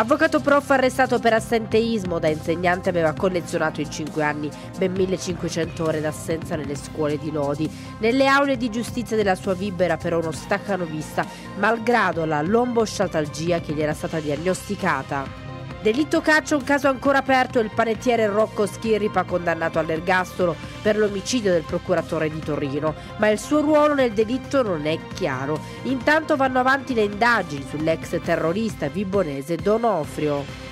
Avvocato prof arrestato per assenteismo da insegnante aveva collezionato in 5 anni ben 1500 ore d'assenza nelle scuole di Lodi. Nelle aule di giustizia della sua Vib era però uno staccanovista, malgrado la lombosciatalgia che gli era stata diagnosticata. Delitto caccia un caso ancora aperto il panettiere Rocco Schirripa condannato all'ergastolo per l'omicidio del procuratore di Torino, ma il suo ruolo nel delitto non è chiaro. Intanto vanno avanti le indagini sull'ex terrorista vibonese Donofrio.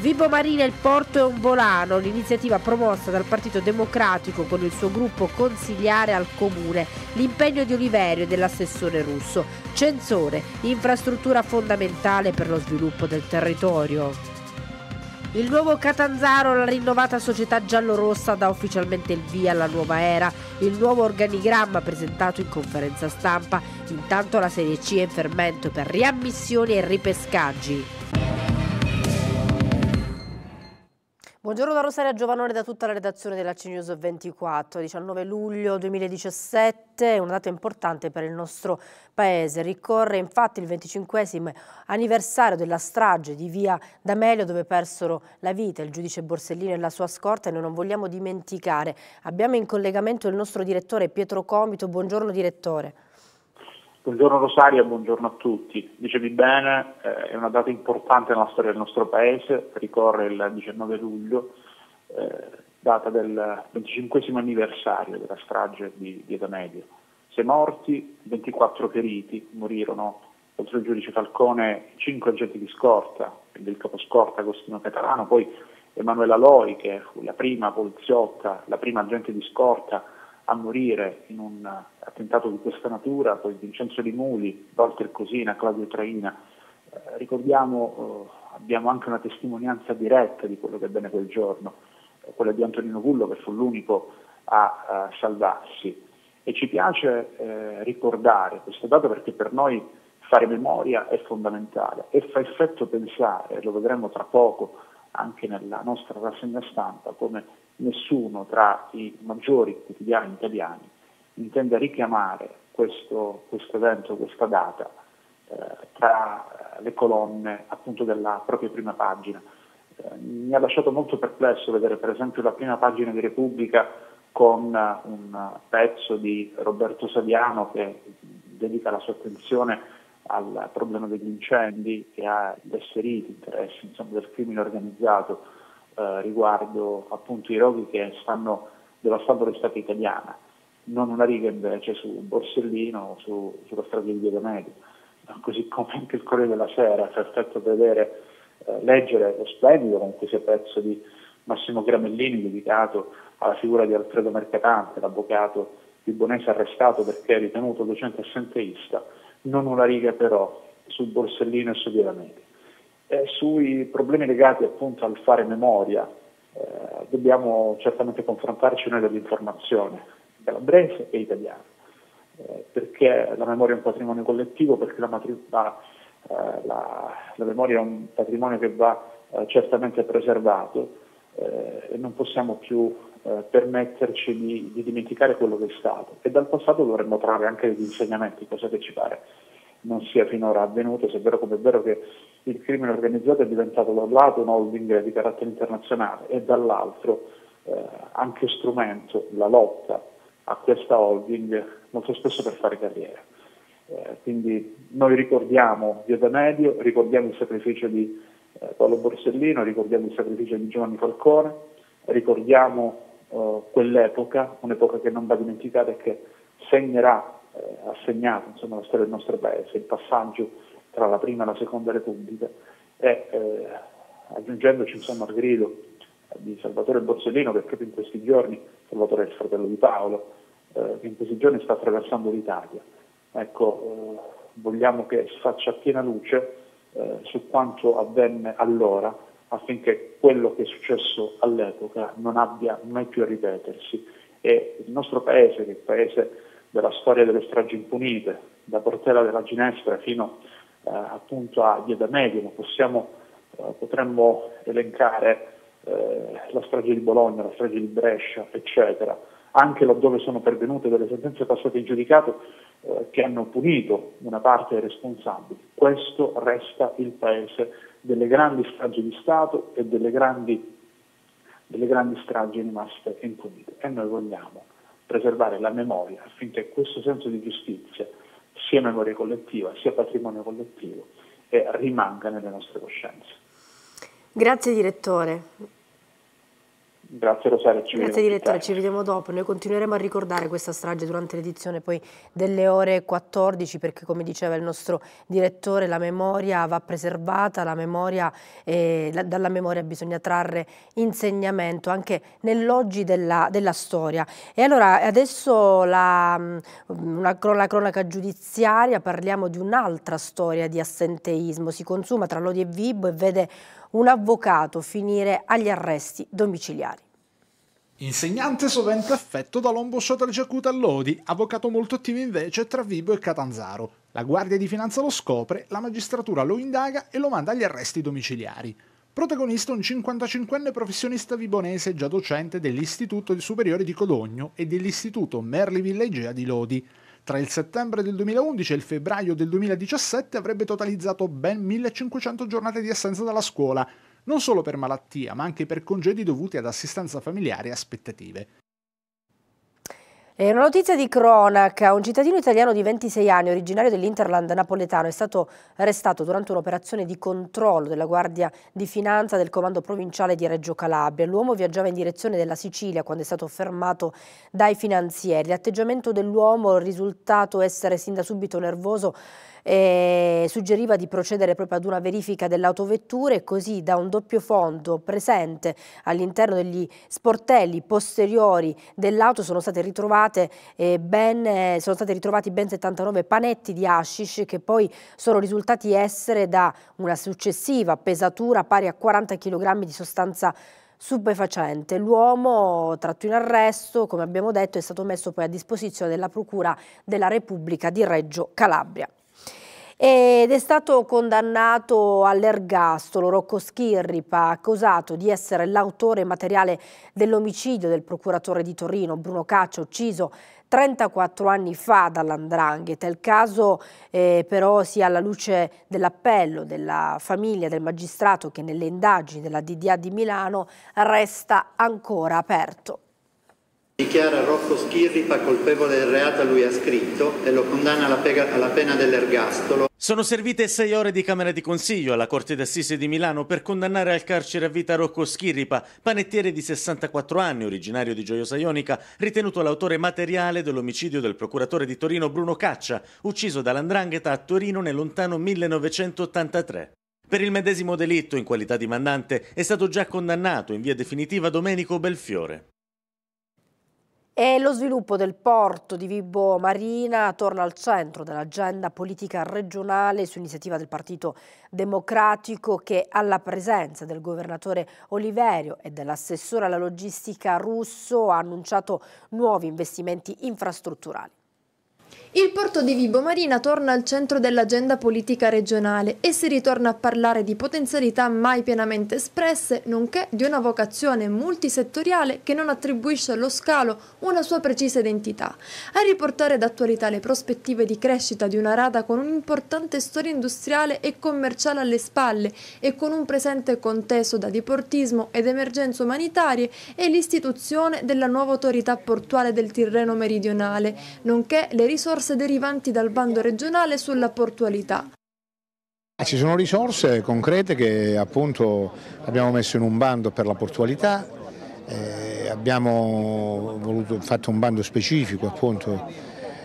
Vibo Marina il Porto è un volano, l'iniziativa promossa dal Partito Democratico con il suo gruppo consigliare al comune, l'impegno di Oliverio e dell'assessore russo, censore, infrastruttura fondamentale per lo sviluppo del territorio. Il nuovo Catanzaro, la rinnovata società giallorossa dà ufficialmente il via alla nuova era, il nuovo organigramma presentato in conferenza stampa, intanto la Serie C è in fermento per riammissioni e ripescaggi. Buongiorno da Rosaria Giovanone da tutta la redazione della CNews 24, 19 luglio 2017, una data importante per il nostro paese. Ricorre infatti il 25 anniversario della strage di via D'Amelio dove persero la vita il giudice Borsellino e la sua scorta e noi non vogliamo dimenticare. Abbiamo in collegamento il nostro direttore Pietro Comito. Buongiorno direttore. Buongiorno. Buongiorno Rosaria, buongiorno a tutti. Dicevi bene, eh, è una data importante nella storia del nostro Paese, ricorre il 19 luglio, eh, data del 25 anniversario della strage di Vieta Medio. Sei morti, 24 feriti, morirono oltre al giudice Falcone 5 agenti di scorta, quindi il caposcorta Agostino Catalano, poi Emanuela Loi che fu la prima poliziotta, la prima agente di scorta a morire in un attentato di questa natura, poi Vincenzo Di Muli, Walter Cosina, Claudio Traina. Eh, ricordiamo, eh, abbiamo anche una testimonianza diretta di quello che avvenne quel giorno, eh, quella di Antonino Gullo che fu l'unico a, salvarsi. E ci piace ricordare questo dato perché per noi fare memoria è fondamentale e fa effetto pensare, lo vedremo tra poco anche nella nostra rassegna stampa, come nessuno tra i maggiori quotidiani italiani intende richiamare questo, questo evento, questa data eh, tra le colonne appunto della propria prima pagina. Eh, mi ha lasciato molto perplesso vedere per esempio la prima pagina di Repubblica con un pezzo di Roberto Saviano che dedica la sua attenzione al problema degli incendi e agli asseriti interessi insomma, del crimine organizzato eh, riguardo appunto i roghi che stanno devastando l'estate italiana, Non una riga invece su Borsellino o su, sulla strada di Via Medio, così come anche il Corriere della Sera perfetto cioè, vedere, eh, leggere lo splendido con cui pezzo di Massimo Gramellini dedicato alla figura di Alfredo Mercatante, l'avvocato di Bonese arrestato perché è ritenuto docente assenteista, non una riga però su Borsellino e su Via Media eh, sui problemi legati appunto al fare memoria. Eh, dobbiamo certamente confrontarci noi dell'informazione calabrese e italiana, eh, perché la memoria è un patrimonio collettivo, perché la, matri- la, eh, la, la memoria è un patrimonio che va eh, certamente preservato eh, e non possiamo più permetterci di, di, dimenticare quello che è stato e dal passato dovremmo trarre anche degli insegnamenti, cosa che ci pare non sia finora avvenuto, se è vero come è vero che il crimine organizzato è diventato da un lato un holding di carattere internazionale e dall'altro eh, anche strumento, la lotta a questa holding molto spesso per fare carriera. Eh, quindi noi ricordiamo Via Medio, ricordiamo il sacrificio di eh, Paolo Borsellino, ricordiamo il sacrificio di Giovanni Falcone, ricordiamo eh, quell'epoca, un'epoca che non va dimenticata e che segnerà, eh, ha segnato insomma, la storia del nostro paese, il passaggio tra la prima e la seconda Repubblica e eh, aggiungendoci insomma al grido di Salvatore Borsellino che proprio in questi giorni, Salvatore è il fratello di Paolo, eh, che in questi giorni sta attraversando l'Italia. Ecco, eh, vogliamo che si faccia piena luce eh, su quanto avvenne allora affinché quello che è successo all'epoca non abbia mai più a ripetersi e il nostro paese, che è il paese della storia delle stragi impunite, da Portella della Ginestra fino a eh, appunto a Via da Medio, ma possiamo, eh, potremmo elencare eh, la strage di Bologna, la strage di Brescia, eccetera, anche laddove sono pervenute delle sentenze passate in giudicato eh, che hanno punito una parte dei responsabili. Questo resta il paese delle grandi stragi di Stato e delle grandi, delle grandi stragi rimaste impunite. E noi vogliamo preservare la memoria affinché questo senso di giustizia sia memoria collettiva sia patrimonio collettivo e rimanga nelle nostre coscienze. Grazie direttore. Grazie Rosario, ci Grazie direttore, ci vediamo dopo. Noi continueremo a ricordare questa strage durante l'edizione poi delle ore 14 perché come diceva il nostro direttore la memoria va preservata, la memoria, eh, la, dalla memoria bisogna trarre insegnamento anche nell'oggi della, della, storia. E allora adesso la, mm, una, la cronaca giudiziaria, parliamo di un'altra storia di assenteismo, si consuma tra Lodi e Vibo e vede un avvocato finire agli arresti domiciliari. Insegnante sovente affetto da Lombo Shotar Giacuta Lodi, avvocato molto attivo invece tra Vibo e Catanzaro. La Guardia di Finanza lo scopre, la magistratura lo indaga e lo manda agli arresti domiciliari. Protagonista un 55enne professionista vibonese già docente dell'Istituto Superiore di Codogno e dell'Istituto Merli Villeigea di Lodi. Tra il settembre del 2011 e il febbraio del 2017 avrebbe totalizzato ben 1500 giornate di assenza dalla scuola, non solo per malattia, ma anche per congedi dovuti ad assistenza familiare e aspettative. È una notizia di cronaca. Un cittadino italiano di 26 anni, originario dell'Interland napoletano, è stato arrestato durante un'operazione di controllo della Guardia di Finanza del Comando Provinciale di Reggio Calabria. L'uomo viaggiava in direzione della Sicilia quando è stato fermato dai finanzieri. L'atteggiamento dell'uomo è risultato essere sin da subito nervoso eh, suggeriva di procedere proprio ad una verifica dell'autovettura e così da un doppio fondo presente all'interno degli sportelli posteriori dell'auto sono, eh, ben, eh, sono stati ritrovati ben 79 panetti di hashish che poi sono risultati essere da una successiva pesatura pari a 40 kg di sostanza stupefacente. L'uomo tratto in arresto, come abbiamo detto, è stato messo poi a disposizione della Procura della Repubblica di Reggio Calabria ed è stato condannato all'ergastolo. Rocco Schirripa, accusato di essere l'autore materiale dell'omicidio del procuratore di Torino Bruno Caccia, ucciso 34 anni fa dall'Andrangheta. Il caso eh, però sia alla luce dell'appello della famiglia del magistrato che nelle indagini della DDA di Milano resta ancora aperto. Dichiara Rocco Schirripa colpevole del reato a lui ascritto e lo condanna alla, pega, alla pena dell'ergastolo. Sono servite sei ore di Camera di Consiglio alla Corte d'Assise di Milano per condannare al carcere a vita Rocco Schirripa, panettiere di 64 anni, originario di Gioiosa Ionica, ritenuto l'autore materiale dell'omicidio del procuratore di Torino Bruno Caccia, ucciso dall'Andrangheta a Torino nel lontano 1983. Per il medesimo delitto, in qualità di mandante, è stato già condannato in via definitiva Domenico Belfiore. E lo sviluppo del porto di Vibo Marina torna al centro dell'agenda politica regionale su iniziativa del Partito Democratico che alla presenza del governatore Oliverio e dell'assessore alla logistica russo ha annunciato nuovi investimenti infrastrutturali. Il porto di Vibo Marina torna al centro dell'agenda politica regionale e si ritorna a parlare di potenzialità mai pienamente espresse, nonché di una vocazione multisettoriale che non attribuisce allo scalo una sua precisa identità. A riportare d'attualità le prospettive di crescita di una rada con un'importante storia industriale e commerciale alle spalle e con un presente conteso da diportismo ed emergenze umanitarie è l'istituzione della nuova autorità portuale del Tirreno meridionale, nonché le risorse risorse derivanti dal bando regionale sulla portualità. Ah, ci sono risorse concrete che appunto abbiamo messo in un bando per la portualità, eh, abbiamo voluto, fatto un bando specifico appunto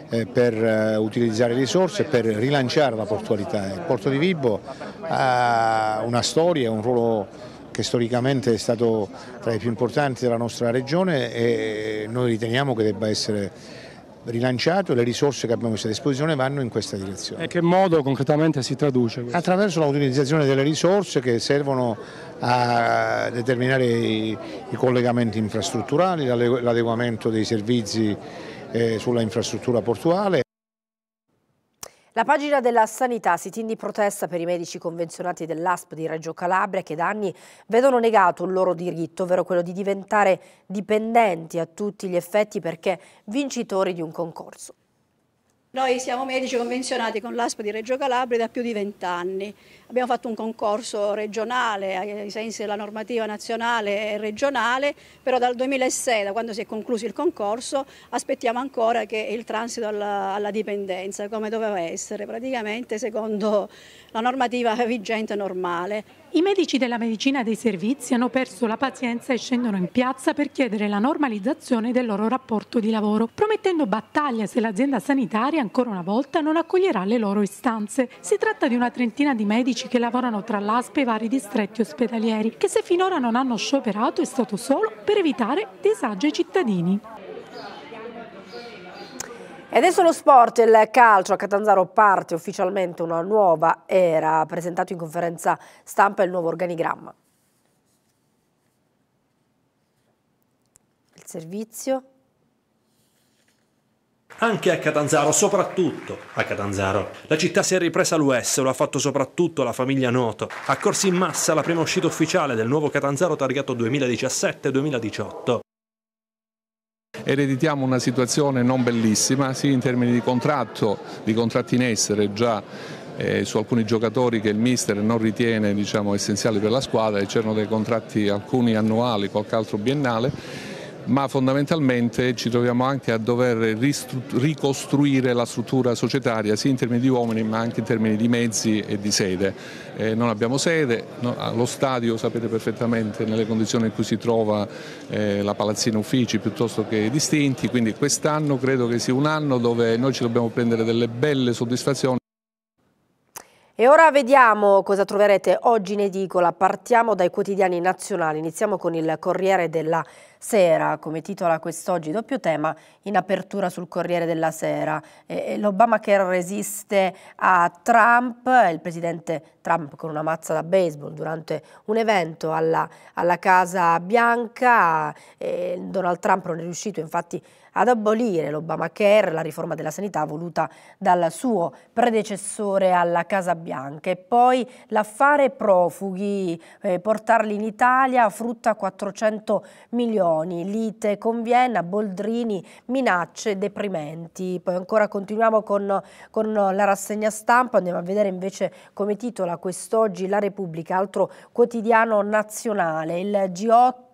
eh, per eh, utilizzare risorse per rilanciare la portualità. Il porto di Vibo ha una storia, un ruolo che storicamente è stato tra i più importanti della nostra regione e noi riteniamo che debba essere rilanciato e le risorse che abbiamo messo a disposizione vanno in questa direzione. E che modo concretamente si traduce? Questo? Attraverso l'utilizzazione delle risorse che servono a determinare i, i collegamenti infrastrutturali, l'adeguamento dei servizi eh, sulla infrastruttura portuale. La pagina della sanità, sit-in di protesta per i medici convenzionati dell'ASP di Reggio Calabria che da anni vedono negato un loro diritto, ovvero quello di diventare dipendenti a tutti gli effetti perché vincitori di un concorso. Noi siamo medici convenzionati con l'ASP di Reggio Calabria da più di vent'anni. Abbiamo fatto un concorso regionale eh, ai sensi della normativa nazionale e regionale, però dal 2006, da quando si è concluso il concorso, aspettiamo ancora che il transito alla, alla dipendenza, come doveva essere praticamente secondo la normativa vigente normale. I medici della medicina dei servizi hanno perso la pazienza e scendono in piazza per chiedere la normalizzazione del loro rapporto di lavoro, promettendo battaglia se l'azienda sanitaria ancora una volta non accoglierà le loro istanze. Si tratta di una trentina di medici che lavorano tra l'ASPE e i vari distretti ospedalieri, che se finora non hanno scioperato è stato solo per evitare disagi ai cittadini. E adesso lo sport, il calcio, a Catanzaro parte ufficialmente una nuova era, presentato in conferenza stampa il nuovo organigramma. Il servizio anche a Catanzaro, soprattutto a Catanzaro. La città si è ripresa l'US, lo ha fatto soprattutto la famiglia Noto. Ha corso in massa la prima uscita ufficiale del nuovo Catanzaro targato 2017-2018 ereditiamo una situazione non bellissima sia in termini di contratto, di contratti in essere già eh, su alcuni giocatori che il mister non ritiene diciamo, essenziali per la squadra e c'erano dei contratti alcuni annuali, qualche altro biennale ma fondamentalmente ci troviamo anche a dover ricostruire la struttura societaria sia in termini di uomini ma anche in termini di mezzi e di sede. Eh, non abbiamo sede, no, ah, lo stadio sapete perfettamente nelle condizioni in cui si trova eh, la palazzina uffici piuttosto che distinti, quindi quest'anno credo che sia un anno dove noi ci dobbiamo prendere delle belle soddisfazioni. E ora vediamo cosa troverete oggi in edicola. Partiamo dai quotidiani nazionali. Iniziamo con il Corriere della sera, come titola quest'oggi doppio tema, in apertura sul Corriere della Sera. Eh, L'Obamacare resiste a Trump, il presidente Trump con una mazza da baseball durante un evento alla, alla Casa Bianca, eh, Donald Trump non è riuscito infatti ad abolire l'Obamacare, la riforma della sanità voluta dal suo predecessore alla Casa Bianca. E poi l'affare profughi, eh, portarli in Italia frutta 400 milioni Meloni, lite con Vienna, Boldrini, minacce deprimenti. Poi ancora continuiamo con, con la rassegna stampa, andiamo a vedere invece come titola quest'oggi La Repubblica, altro quotidiano nazionale, il G8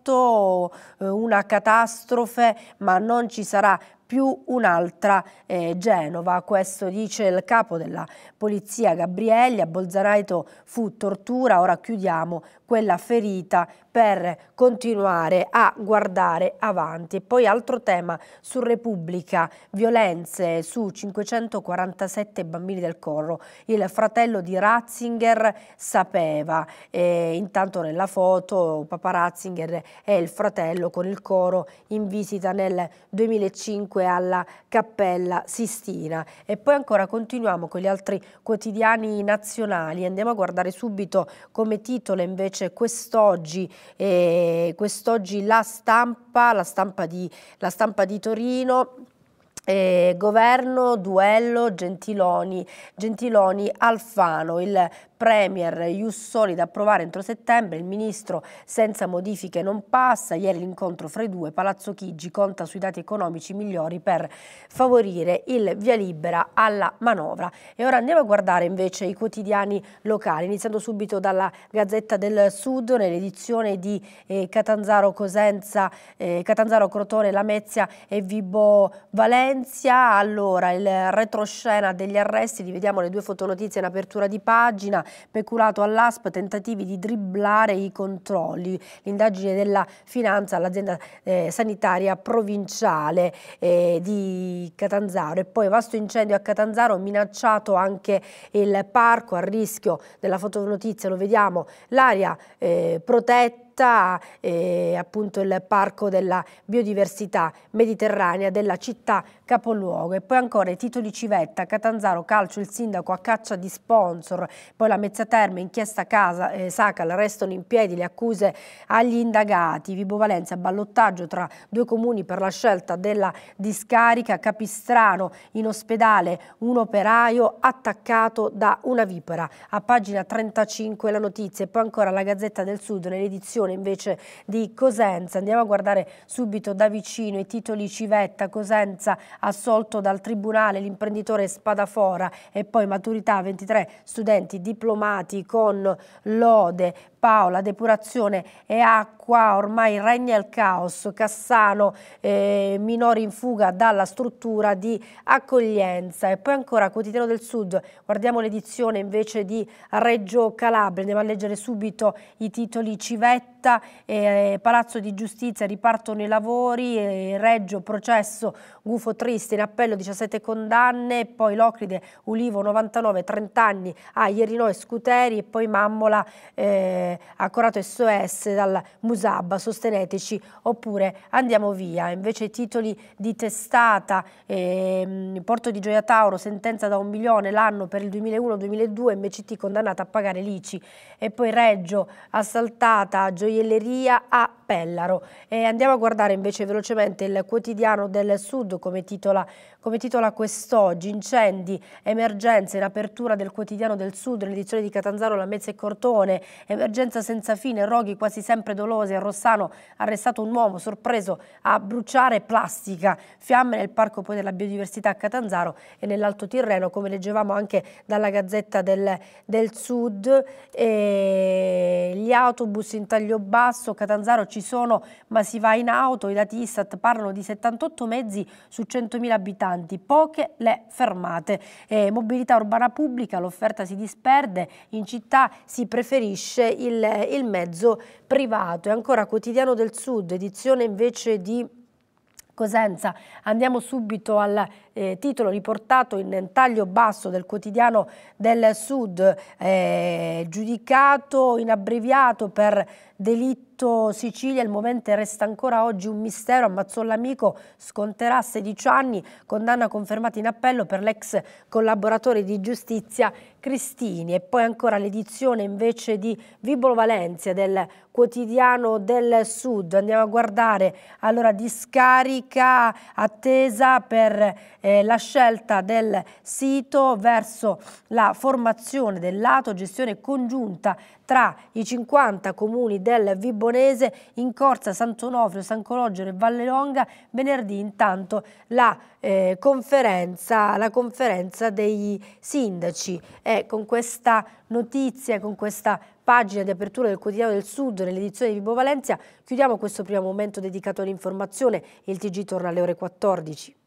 eh, una catastrofe ma non ci sarà più un'altra eh, Genova. Questo dice il capo della polizia Gabrielli. A Bolzanaito fu tortura, ora chiudiamo quella ferita per continuare a guardare avanti. E Poi altro tema su Repubblica, violenze su 547 bambini del Corro. Il fratello di Ratzinger sapeva, e intanto nella foto papà Ratzinger è il fratello con il coro in visita nel 2005 alla Cappella Sistina. E poi ancora continuiamo con gli altri quotidiani nazionali, andiamo a guardare subito come titolo invece quest'oggi e quest'oggi la stampa, la stampa di, la stampa di Torino eh, governo, duello, Gentiloni, Gentiloni, Alfano, il Premier Jussoli da approvare entro settembre, il ministro senza modifiche non passa, ieri l'incontro fra i due, Palazzo Chigi conta sui dati economici migliori per favorire il via libera alla manovra. E ora andiamo a guardare invece i quotidiani locali, iniziando subito dalla Gazzetta del Sud, nell'edizione di eh, Catanzaro Cosenza, eh, Catanzaro Crotone, Lamezia e Vibo Valencia. Allora, il retroscena degli arresti, li vediamo le due fotonotizie in apertura di pagina, peculato all'ASP tentativi di dribblare i controlli. L'indagine della finanza all'azienda eh, sanitaria provinciale eh, di Catanzaro e poi vasto incendio a Catanzaro minacciato anche il parco a rischio della fotonotizia, lo vediamo, l'aria eh, protetta città, eh, appunto il Parco della Biodiversità Mediterranea della città capoluogo e poi ancora i titoli Civetta, Catanzaro, Calcio, il sindaco a caccia di sponsor, poi la Mezzia Terme, inchiesta casa, eh, Sacal, restano in piedi le accuse agli indagati, Vibo Valenza, ballottaggio tra due comuni per la scelta della discarica, Capistrano in ospedale, un operaio attaccato da una vipera, a pagina 35 la notizia e poi ancora la Gazzetta del Sud nell'edizione Regione invece di Cosenza. Andiamo a guardare subito da vicino i titoli Civetta, Cosenza assolto dal Tribunale, l'imprenditore Spadafora e poi maturità 23 studenti diplomati con lode. Paola, depurazione e acqua, ormai regna il caos, Cassano, eh, minori in fuga dalla struttura di accoglienza e poi ancora Quotidiano del Sud, guardiamo l'edizione invece di Reggio Calabria, andiamo a leggere subito i titoli Civetta, eh, Palazzo di Giustizia, ripartono i lavori, eh, Reggio, processo, Gufo Triste, in appello 17 condanne, poi Locride, Ulivo 99, 30 anni, a ah, Ierino e Scuteri e poi Mammola eh, come Accorato SOS dal Musabba, sosteneteci oppure andiamo via. Invece titoli di testata, ehm, Porto di Gioia Tauro, sentenza da un milione l'anno per il 2001-2002, MCT condannata a pagare l'ICI e poi Reggio, assaltata, gioielleria a Pellaro. E andiamo a guardare invece velocemente il quotidiano del Sud come titola, come titola quest'oggi. Incendi, emergenze, l'apertura del quotidiano del Sud, l'edizione di Catanzaro, Lamezza e Cortone, emergenza senza fine, roghi quasi sempre dolosi, a Rossano arrestato un uomo sorpreso a bruciare plastica, fiamme nel parco poi della biodiversità a Catanzaro e nell'Alto Tirreno, come leggevamo anche dalla Gazzetta del, del Sud. E gli autobus in taglio basso, Catanzaro ci sono, ma si va in auto, i dati ISAT parlano di 78 mezzi su 100.000 abitanti, poche le fermate. Eh, mobilità urbana pubblica, l'offerta si disperde, in città si preferisce il, il mezzo privato. E ancora Quotidiano del Sud, edizione invece di Cosenza. Andiamo subito al eh, titolo riportato in taglio basso del quotidiano del Sud, eh, giudicato in abbreviato per delitto Sicilia, il momento resta ancora oggi un mistero, ammazzò l'amico, sconterà 16 anni, condanna confermata in appello per l'ex collaboratore di giustizia Cristini e poi ancora l'edizione invece di Vibolo Valencia del quotidiano del Sud, andiamo a guardare allora discarica attesa per eh, la scelta del sito verso la formazione del lato gestione congiunta tra i 50 comuni del Vibonese in Corsa, Sant'Onofrio, San Cologero e Vallelonga. Venerdì intanto la, eh, conferenza, la conferenza dei sindaci e con questa notizia, con questa pagina di apertura del quotidiano del Sud nell'edizione di Vibo Valencia chiudiamo questo primo momento dedicato all'informazione. Il TG torna alle ore 14.